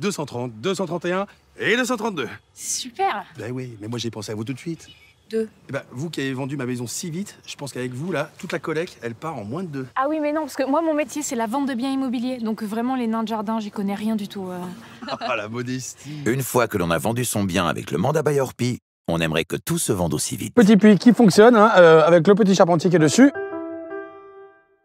230, 231 et 232. Super Ben oui, mais moi j'ai pensé à vous tout de suite. Deux. Eh ben, vous qui avez vendu ma maison si vite, je pense qu'avec vous, là, toute la collecte, elle part en moins de deux. Ah oui, mais non, parce que moi, mon métier, c'est la vente de biens immobiliers. Donc euh, vraiment, les nains de jardin, j'y connais rien du tout. Euh. ah, la modestie Une fois que l'on a vendu son bien avec le mandat Bayorpi, on aimerait que tout se vende aussi vite. Petit puits qui fonctionne, hein, euh, avec le petit charpentier qui est dessus.